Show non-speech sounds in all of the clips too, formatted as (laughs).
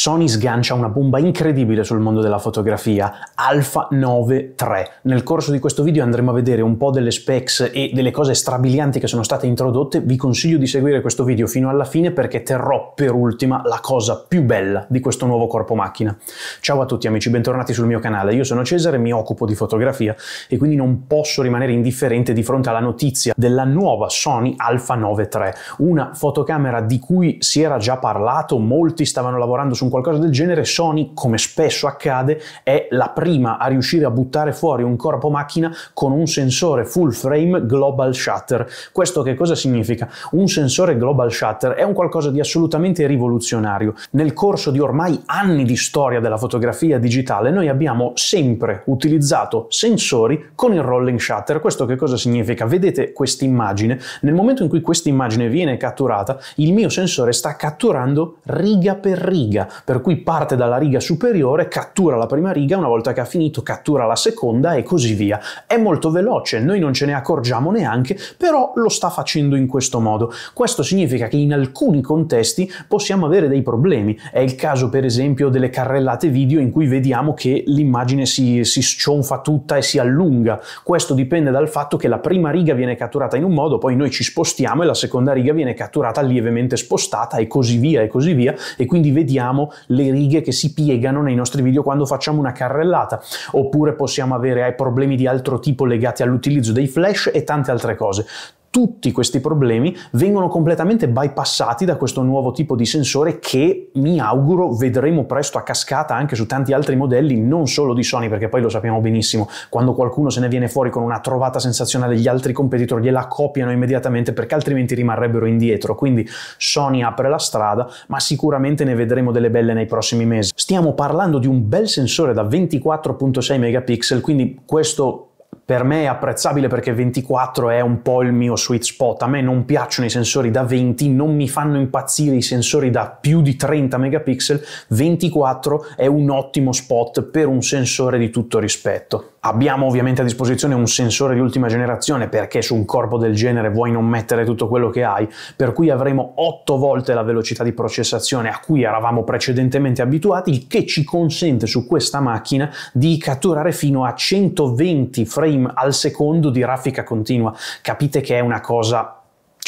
Sony sgancia una bomba incredibile sul mondo della fotografia, Alpha 9 III. Nel corso di questo video andremo a vedere un po' delle specs e delle cose strabilianti che sono state introdotte, vi consiglio di seguire questo video fino alla fine perché terrò per ultima la cosa più bella di questo nuovo corpo macchina. Ciao a tutti amici, bentornati sul mio canale, io sono Cesare, mi occupo di fotografia e quindi non posso rimanere indifferente di fronte alla notizia della nuova Sony Alpha 9 III, una fotocamera di cui si era già parlato, molti stavano lavorando su un un qualcosa del genere, Sony, come spesso accade, è la prima a riuscire a buttare fuori un corpo macchina con un sensore full frame global shutter. Questo che cosa significa? Un sensore global shutter è un qualcosa di assolutamente rivoluzionario. Nel corso di ormai anni di storia della fotografia digitale noi abbiamo sempre utilizzato sensori con il rolling shutter. Questo che cosa significa? Vedete questa immagine? Nel momento in cui questa immagine viene catturata, il mio sensore sta catturando riga per riga per cui parte dalla riga superiore, cattura la prima riga, una volta che ha finito cattura la seconda e così via. È molto veloce, noi non ce ne accorgiamo neanche, però lo sta facendo in questo modo. Questo significa che in alcuni contesti possiamo avere dei problemi. È il caso per esempio delle carrellate video in cui vediamo che l'immagine si, si scionfa tutta e si allunga. Questo dipende dal fatto che la prima riga viene catturata in un modo, poi noi ci spostiamo e la seconda riga viene catturata lievemente spostata e così via e così via e quindi vediamo vediamo le righe che si piegano nei nostri video quando facciamo una carrellata, oppure possiamo avere problemi di altro tipo legati all'utilizzo dei flash e tante altre cose tutti questi problemi vengono completamente bypassati da questo nuovo tipo di sensore che mi auguro vedremo presto a cascata anche su tanti altri modelli, non solo di Sony, perché poi lo sappiamo benissimo, quando qualcuno se ne viene fuori con una trovata sensazionale, gli altri competitor gliela copiano immediatamente perché altrimenti rimarrebbero indietro. Quindi Sony apre la strada, ma sicuramente ne vedremo delle belle nei prossimi mesi. Stiamo parlando di un bel sensore da 24.6 megapixel, quindi questo per me è apprezzabile perché 24 è un po' il mio sweet spot. A me non piacciono i sensori da 20, non mi fanno impazzire i sensori da più di 30 megapixel. 24 è un ottimo spot per un sensore di tutto rispetto. Abbiamo ovviamente a disposizione un sensore di ultima generazione perché su un corpo del genere vuoi non mettere tutto quello che hai, per cui avremo 8 volte la velocità di processazione a cui eravamo precedentemente abituati, il che ci consente su questa macchina di catturare fino a 120 frame al secondo di raffica continua. Capite che è una cosa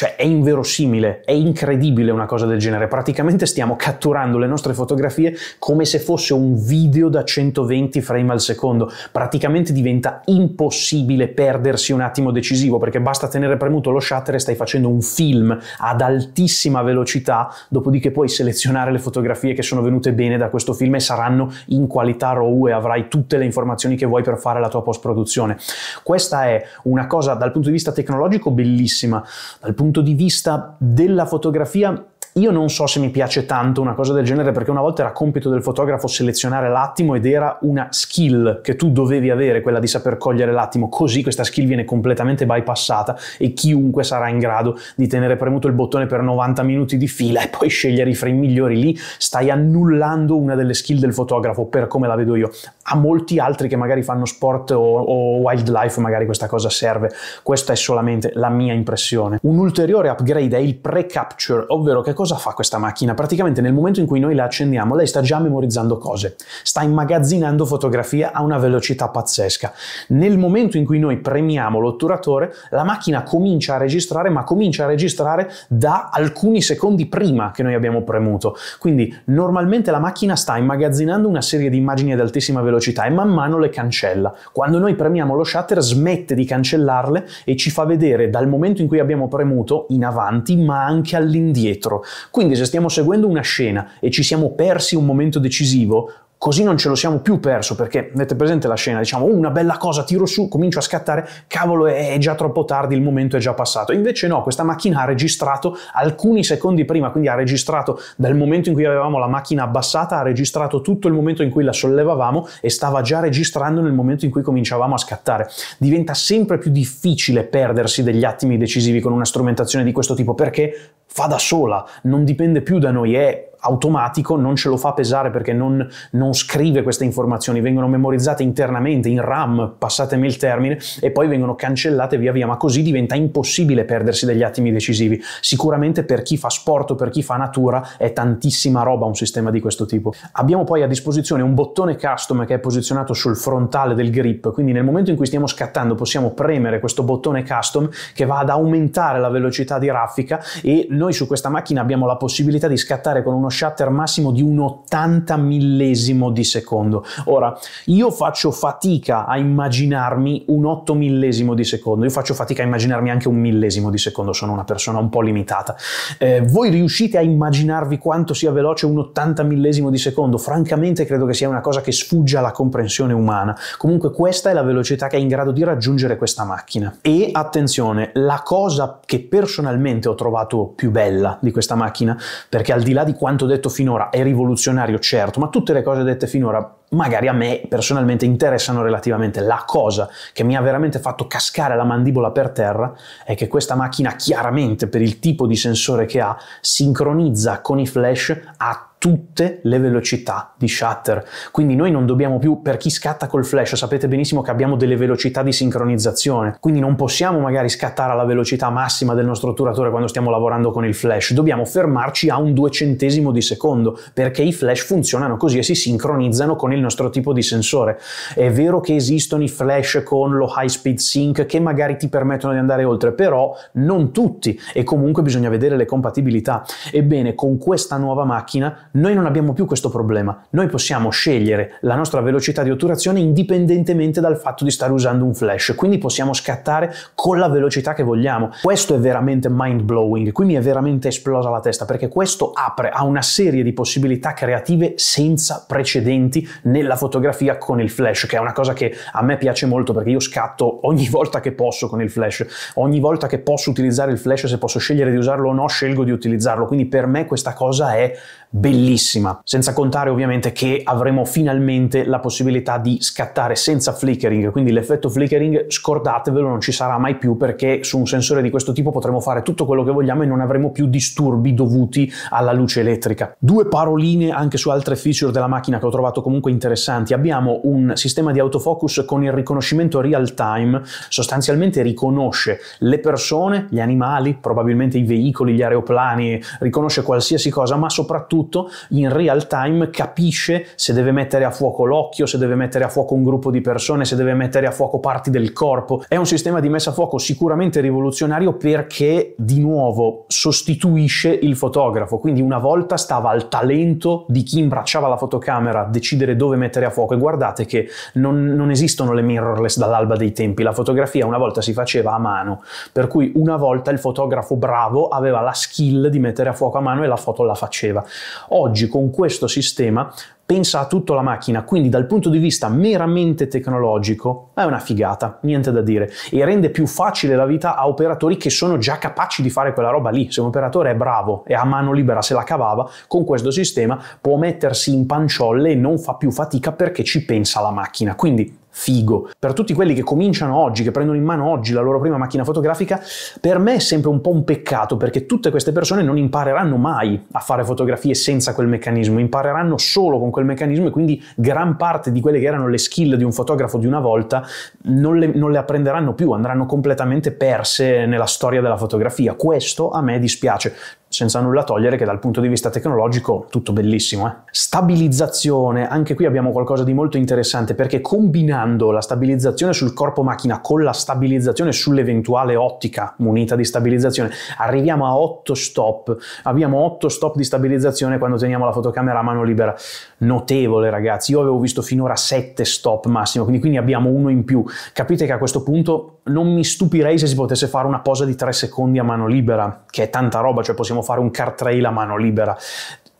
cioè è inverosimile, è incredibile una cosa del genere. Praticamente stiamo catturando le nostre fotografie come se fosse un video da 120 frame al secondo. Praticamente diventa impossibile perdersi un attimo decisivo perché basta tenere premuto lo shutter e stai facendo un film ad altissima velocità, dopodiché puoi selezionare le fotografie che sono venute bene da questo film e saranno in qualità RAW e avrai tutte le informazioni che vuoi per fare la tua post produzione. Questa è una cosa dal punto di vista tecnologico bellissima, dal punto punto di vista della fotografia io non so se mi piace tanto una cosa del genere perché una volta era compito del fotografo selezionare l'attimo ed era una skill che tu dovevi avere, quella di saper cogliere l'attimo, così questa skill viene completamente bypassata e chiunque sarà in grado di tenere premuto il bottone per 90 minuti di fila e poi scegliere i frame migliori lì, stai annullando una delle skill del fotografo per come la vedo io. A molti altri che magari fanno sport o, o wildlife magari questa cosa serve, questa è solamente la mia impressione. Un ulteriore upgrade è il pre-capture, ovvero che cosa cosa fa questa macchina? Praticamente nel momento in cui noi la accendiamo, lei sta già memorizzando cose, sta immagazzinando fotografie a una velocità pazzesca. Nel momento in cui noi premiamo l'otturatore, la macchina comincia a registrare, ma comincia a registrare da alcuni secondi prima che noi abbiamo premuto. Quindi normalmente la macchina sta immagazzinando una serie di immagini ad altissima velocità e man mano le cancella. Quando noi premiamo lo shutter smette di cancellarle e ci fa vedere dal momento in cui abbiamo premuto in avanti ma anche all'indietro. Quindi se stiamo seguendo una scena e ci siamo persi un momento decisivo, così non ce lo siamo più perso perché avete presente la scena, diciamo oh, una bella cosa, tiro su, comincio a scattare, cavolo è già troppo tardi, il momento è già passato. Invece no, questa macchina ha registrato alcuni secondi prima, quindi ha registrato dal momento in cui avevamo la macchina abbassata, ha registrato tutto il momento in cui la sollevavamo e stava già registrando nel momento in cui cominciavamo a scattare. Diventa sempre più difficile perdersi degli attimi decisivi con una strumentazione di questo tipo perché fa da sola, non dipende più da noi, è automatico non ce lo fa pesare perché non, non, scrive queste informazioni, vengono memorizzate internamente in RAM, passatemi il termine, e poi vengono cancellate via via, ma così diventa impossibile perdersi degli attimi decisivi. Sicuramente per chi fa sport o per chi fa natura è tantissima roba un sistema di questo tipo. Abbiamo poi a disposizione un bottone custom che è posizionato sul frontale del grip, quindi nel momento in cui stiamo scattando possiamo premere questo bottone custom che va ad aumentare la velocità di raffica e noi su questa macchina abbiamo la possibilità di scattare con uno shutter massimo di un 80 millesimo di secondo. Ora, io faccio fatica a immaginarmi un 8 millesimo di secondo, io faccio fatica a immaginarmi anche un millesimo di secondo, sono una persona un po' limitata. Eh, voi riuscite a immaginarvi quanto sia veloce un 80 millesimo di secondo? Francamente credo che sia una cosa che sfugge alla comprensione umana. Comunque questa è la velocità che è in grado di raggiungere questa macchina. E attenzione, la cosa che personalmente ho trovato più bella di questa macchina, perché al di là di quanto quanto detto finora è rivoluzionario, certo, ma tutte le cose dette finora magari a me personalmente interessano relativamente. La cosa che mi ha veramente fatto cascare la mandibola per terra è che questa macchina chiaramente per il tipo di sensore che ha sincronizza con i flash a tutte le velocità di shutter. Quindi noi non dobbiamo più, per chi scatta col flash, sapete benissimo che abbiamo delle velocità di sincronizzazione, quindi non possiamo magari scattare alla velocità massima del nostro otturatore quando stiamo lavorando con il flash, dobbiamo fermarci a un duecentesimo di secondo, perché i flash funzionano così e si sincronizzano con il nostro tipo di sensore. È vero che esistono i flash con lo high speed sync che magari ti permettono di andare oltre, però non tutti e comunque bisogna vedere le compatibilità. Ebbene, con questa nuova macchina noi non abbiamo più questo problema, noi possiamo scegliere la nostra velocità di otturazione indipendentemente dal fatto di stare usando un flash, quindi possiamo scattare con la velocità che vogliamo. Questo è veramente mind blowing, qui mi è veramente esplosa la testa perché questo apre a una serie di possibilità creative senza precedenti nella fotografia con il flash, che è una cosa che a me piace molto perché io scatto ogni volta che posso con il flash, ogni volta che posso utilizzare il flash, se posso scegliere di usarlo o no, scelgo di utilizzarlo, quindi per me questa cosa è bellissima, senza contare ovviamente che avremo finalmente la possibilità di scattare senza flickering, quindi l'effetto flickering scordatevelo non ci sarà mai più perché su un sensore di questo tipo potremo fare tutto quello che vogliamo e non avremo più disturbi dovuti alla luce elettrica. Due paroline anche su altre feature della macchina che ho trovato comunque interessanti. Abbiamo un sistema di autofocus con il riconoscimento real time, sostanzialmente riconosce le persone, gli animali, probabilmente i veicoli, gli aeroplani, riconosce qualsiasi cosa, ma soprattutto tutto, in real time capisce se deve mettere a fuoco l'occhio, se deve mettere a fuoco un gruppo di persone, se deve mettere a fuoco parti del corpo. È un sistema di messa a fuoco sicuramente rivoluzionario perché di nuovo sostituisce il fotografo, quindi una volta stava al talento di chi imbracciava la fotocamera decidere dove mettere a fuoco e guardate che non, non esistono le mirrorless dall'alba dei tempi, la fotografia una volta si faceva a mano, per cui una volta il fotografo bravo aveva la skill di mettere a fuoco a mano e la foto la faceva. Oggi con questo sistema pensa a tutto la macchina, quindi dal punto di vista meramente tecnologico è una figata, niente da dire, e rende più facile la vita a operatori che sono già capaci di fare quella roba lì. Se un operatore è bravo e a mano libera se la cavava, con questo sistema può mettersi in panciolle e non fa più fatica perché ci pensa la macchina. Quindi figo. Per tutti quelli che cominciano oggi, che prendono in mano oggi la loro prima macchina fotografica, per me è sempre un po' un peccato perché tutte queste persone non impareranno mai a fare fotografie senza quel meccanismo, impareranno solo con quel meccanismo e quindi gran parte di quelle che erano le skill di un fotografo di una volta non le, non le apprenderanno più, andranno completamente perse nella storia della fotografia. Questo a me dispiace senza nulla togliere che dal punto di vista tecnologico tutto bellissimo. Eh? Stabilizzazione, anche qui abbiamo qualcosa di molto interessante perché combinando la stabilizzazione sul corpo macchina con la stabilizzazione sull'eventuale ottica munita di stabilizzazione arriviamo a 8 stop, abbiamo 8 stop di stabilizzazione quando teniamo la fotocamera a mano libera, notevole ragazzi, io avevo visto finora 7 stop massimo, quindi, quindi abbiamo uno in più, capite che a questo punto non mi stupirei se si potesse fare una posa di 3 secondi a mano libera, che è tanta roba, cioè possiamo fare un car trail a mano libera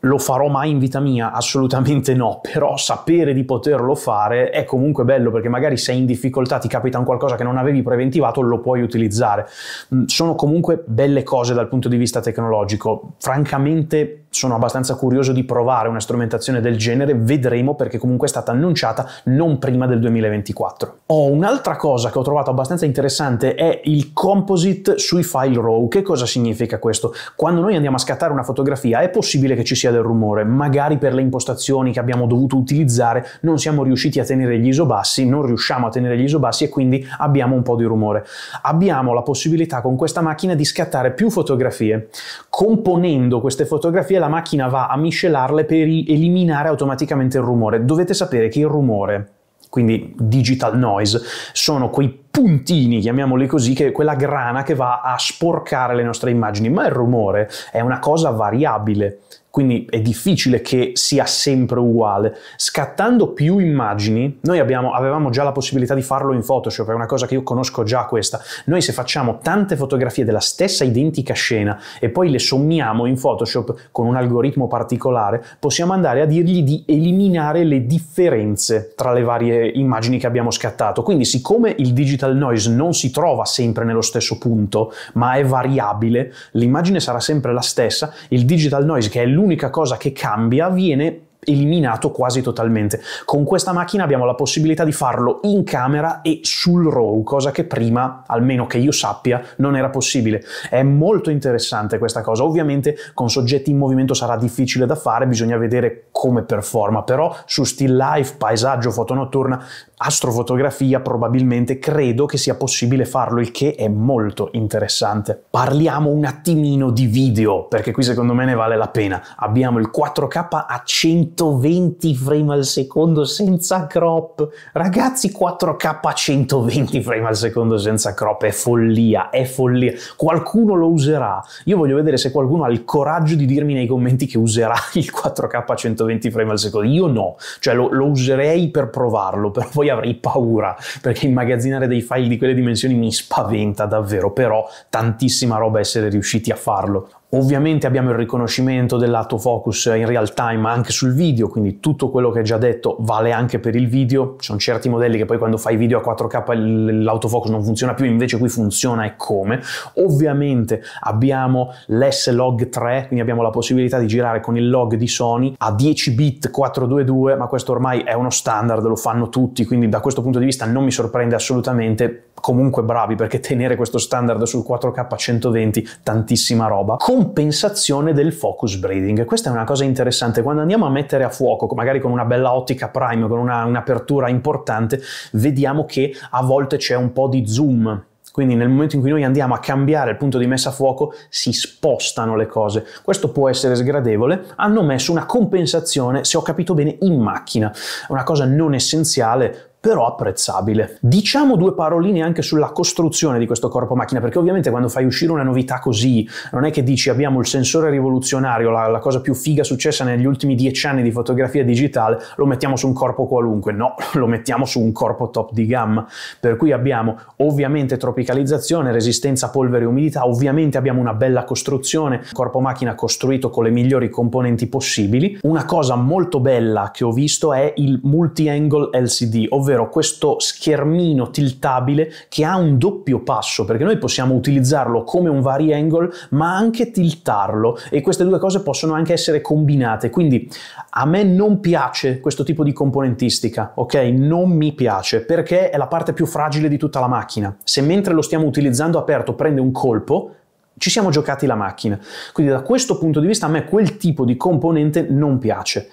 lo farò mai in vita mia? Assolutamente no, però sapere di poterlo fare è comunque bello perché magari sei in difficoltà, ti capita un qualcosa che non avevi preventivato, lo puoi utilizzare. Mm, sono comunque belle cose dal punto di vista tecnologico. Francamente sono abbastanza curioso di provare una strumentazione del genere, vedremo perché comunque è stata annunciata non prima del 2024. Oh, un'altra cosa che ho trovato abbastanza interessante è il composite sui file RAW. Che cosa significa questo? Quando noi andiamo a scattare una fotografia è possibile che ci sia del rumore, magari per le impostazioni che abbiamo dovuto utilizzare non siamo riusciti a tenere gli ISO bassi, non riusciamo a tenere gli ISO bassi e quindi abbiamo un po' di rumore. Abbiamo la possibilità con questa macchina di scattare più fotografie. Componendo queste fotografie la macchina va a miscelarle per eliminare automaticamente il rumore. Dovete sapere che il rumore quindi digital noise, sono quei puntini, chiamiamoli così, che è quella grana che va a sporcare le nostre immagini, ma il rumore è una cosa variabile, quindi è difficile che sia sempre uguale. Scattando più immagini, noi abbiamo, avevamo già la possibilità di farlo in Photoshop, è una cosa che io conosco già questa. Noi se facciamo tante fotografie della stessa identica scena e poi le sommiamo in Photoshop con un algoritmo particolare, possiamo andare a dirgli di eliminare le differenze tra le varie immagini che abbiamo scattato. Quindi siccome il digital digital noise non si trova sempre nello stesso punto, ma è variabile, l'immagine sarà sempre la stessa, il digital noise, che è l'unica cosa che cambia, viene eliminato quasi totalmente. Con questa macchina abbiamo la possibilità di farlo in camera e sul RAW, cosa che prima, almeno che io sappia, non era possibile. È molto interessante questa cosa. Ovviamente con soggetti in movimento sarà difficile da fare, bisogna vedere come performa, però su still life, paesaggio, foto notturna astrofotografia probabilmente credo che sia possibile farlo, il che è molto interessante. Parliamo un attimino di video, perché qui secondo me ne vale la pena. Abbiamo il 4K a 120 frame al secondo senza crop. Ragazzi, 4K a 120 frame al secondo senza crop è follia, è follia. Qualcuno lo userà. Io voglio vedere se qualcuno ha il coraggio di dirmi nei commenti che userà il 4K a 120 frame al secondo. Io no, cioè lo, lo userei per provarlo, per poi avrei paura perché immagazzinare dei file di quelle dimensioni mi spaventa davvero, però tantissima roba essere riusciti a farlo. Ovviamente abbiamo il riconoscimento dell'autofocus in real time anche sul video, quindi tutto quello che hai già detto vale anche per il video. Ci sono certi modelli che poi quando fai video a 4K l'autofocus non funziona più, invece qui funziona e come. Ovviamente abbiamo l'S-Log 3, quindi abbiamo la possibilità di girare con il log di Sony a 10 bit 422, ma questo ormai è uno standard, lo fanno tutti, quindi da questo punto di vista non mi sorprende assolutamente. Comunque bravi perché tenere questo standard sul 4K 120 tantissima roba. Com- compensazione del focus breathing. Questa è una cosa interessante, quando andiamo a mettere a fuoco, magari con una bella ottica prime, con una, un'apertura importante, vediamo che a volte c'è un po' di zoom quindi nel momento in cui noi andiamo a cambiare il punto di messa a fuoco si spostano le cose. Questo può essere sgradevole. Hanno messo una compensazione, se ho capito bene, in macchina. Una cosa non essenziale, però apprezzabile. Diciamo due paroline anche sulla costruzione di questo corpo macchina, perché ovviamente quando fai uscire una novità così, non è che dici abbiamo il sensore rivoluzionario, la, la cosa più figa successa negli ultimi dieci anni di fotografia digitale, lo mettiamo su un corpo qualunque, no, (laughs) lo mettiamo su un corpo top di gamma, per cui abbiamo ovviamente tropicalizzazione, resistenza a polvere e umidità, ovviamente abbiamo una bella costruzione, corpo macchina costruito con le migliori componenti possibili. Una cosa molto bella che ho visto è il multi-angle LCD, ovvero ovvero questo schermino tiltabile che ha un doppio passo, perché noi possiamo utilizzarlo come un vari angle, ma anche tiltarlo e queste due cose possono anche essere combinate. Quindi a me non piace questo tipo di componentistica, ok? Non mi piace perché è la parte più fragile di tutta la macchina. Se mentre lo stiamo utilizzando aperto prende un colpo, ci siamo giocati la macchina. Quindi da questo punto di vista a me quel tipo di componente non piace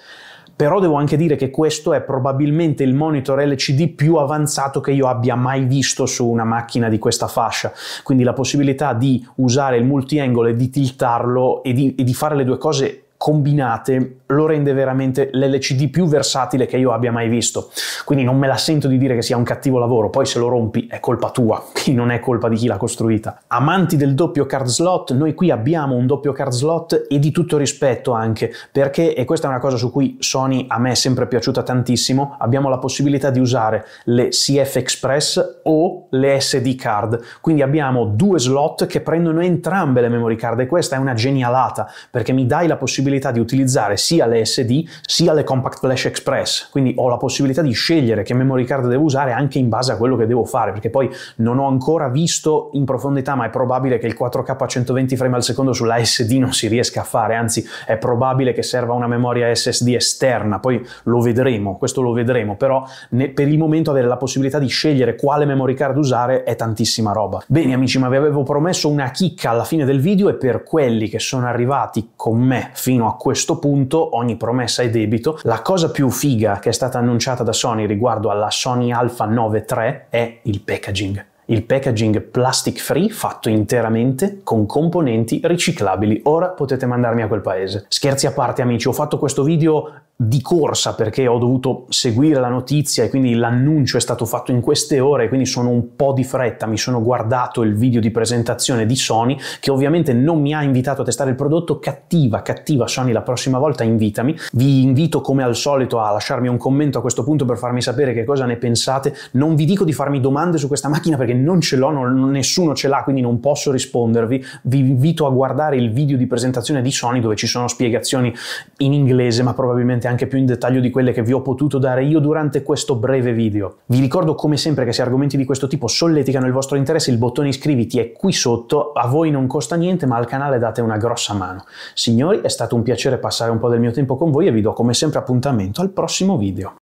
però devo anche dire che questo è probabilmente il monitor LCD più avanzato che io abbia mai visto su una macchina di questa fascia, quindi la possibilità di usare il multi-angle e di tiltarlo e di, e di fare le due cose combinate lo rende veramente l'LCD più versatile che io abbia mai visto. Quindi non me la sento di dire che sia un cattivo lavoro, poi se lo rompi è colpa tua, (laughs) qui non è colpa di chi l'ha costruita. Amanti del doppio card slot, noi qui abbiamo un doppio card slot e di tutto rispetto anche, perché, e questa è una cosa su cui Sony a me è sempre piaciuta tantissimo, abbiamo la possibilità di usare le CF Express o le SD card, quindi abbiamo due slot che prendono entrambe le memory card e questa è una genialata, perché mi dai la possibilità possibilità di utilizzare sia le SD sia le Compact Flash Express, quindi ho la possibilità di scegliere che memory card devo usare anche in base a quello che devo fare, perché poi non ho ancora visto in profondità, ma è probabile che il 4K a 120 frame al secondo sulla SD non si riesca a fare, anzi è probabile che serva una memoria SSD esterna, poi lo vedremo, questo lo vedremo, però ne, per il momento avere la possibilità di scegliere quale memory card usare è tantissima roba. Bene amici, ma vi avevo promesso una chicca alla fine del video e per quelli che sono arrivati con me fin fino a questo punto ogni promessa è debito. La cosa più figa che è stata annunciata da Sony riguardo alla Sony Alpha 9 III è il packaging il packaging plastic free fatto interamente con componenti riciclabili. Ora potete mandarmi a quel paese. Scherzi a parte amici, ho fatto questo video di corsa perché ho dovuto seguire la notizia e quindi l'annuncio è stato fatto in queste ore, quindi sono un po' di fretta, mi sono guardato il video di presentazione di Sony che ovviamente non mi ha invitato a testare il prodotto, cattiva, cattiva Sony, la prossima volta invitami. Vi invito come al solito a lasciarmi un commento a questo punto per farmi sapere che cosa ne pensate, non vi dico di farmi domande su questa macchina perché non ce l'ho, non, nessuno ce l'ha, quindi non posso rispondervi, vi invito a guardare il video di presentazione di Sony dove ci sono spiegazioni in inglese ma probabilmente anche più in dettaglio di quelle che vi ho potuto dare io durante questo breve video. Vi ricordo come sempre che se argomenti di questo tipo solleticano il vostro interesse, il bottone iscriviti è qui sotto, a voi non costa niente ma al canale date una grossa mano. Signori, è stato un piacere passare un po' del mio tempo con voi e vi do come sempre appuntamento al prossimo video.